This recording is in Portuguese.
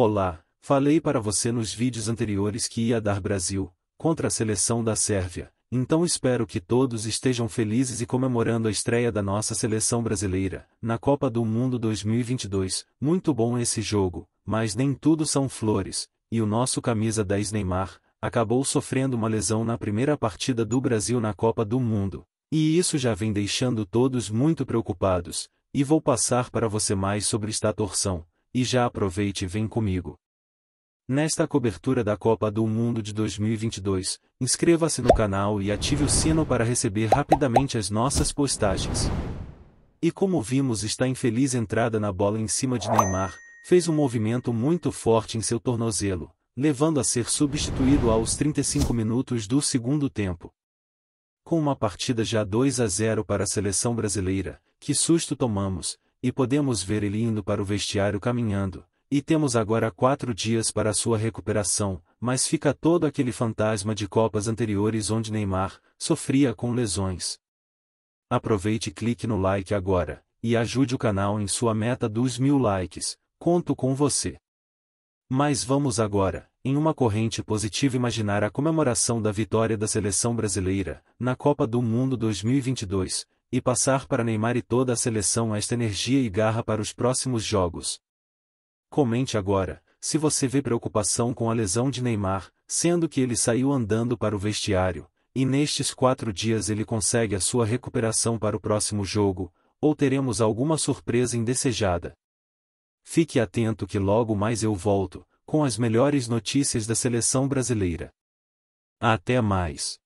Olá, falei para você nos vídeos anteriores que ia dar Brasil, contra a seleção da Sérvia, então espero que todos estejam felizes e comemorando a estreia da nossa seleção brasileira, na Copa do Mundo 2022. Muito bom esse jogo, mas nem tudo são flores, e o nosso camisa 10 Neymar, acabou sofrendo uma lesão na primeira partida do Brasil na Copa do Mundo. E isso já vem deixando todos muito preocupados, e vou passar para você mais sobre esta torção, e já aproveite e vem comigo. Nesta cobertura da Copa do Mundo de 2022, inscreva-se no canal e ative o sino para receber rapidamente as nossas postagens. E como vimos, está infeliz entrada na bola em cima de Neymar, fez um movimento muito forte em seu tornozelo, levando a ser substituído aos 35 minutos do segundo tempo. Com uma partida já 2 a 0 para a seleção brasileira, que susto tomamos, e podemos ver ele indo para o vestiário caminhando, e temos agora quatro dias para sua recuperação, mas fica todo aquele fantasma de Copas anteriores onde Neymar sofria com lesões. Aproveite e clique no like agora, e ajude o canal em sua meta dos mil likes, conto com você. Mas vamos agora, em uma corrente positiva imaginar a comemoração da vitória da seleção brasileira, na Copa do Mundo 2022, e passar para Neymar e toda a seleção esta energia e garra para os próximos jogos. Comente agora, se você vê preocupação com a lesão de Neymar, sendo que ele saiu andando para o vestiário, e nestes quatro dias ele consegue a sua recuperação para o próximo jogo, ou teremos alguma surpresa indesejada. Fique atento que logo mais eu volto, com as melhores notícias da seleção brasileira. Até mais!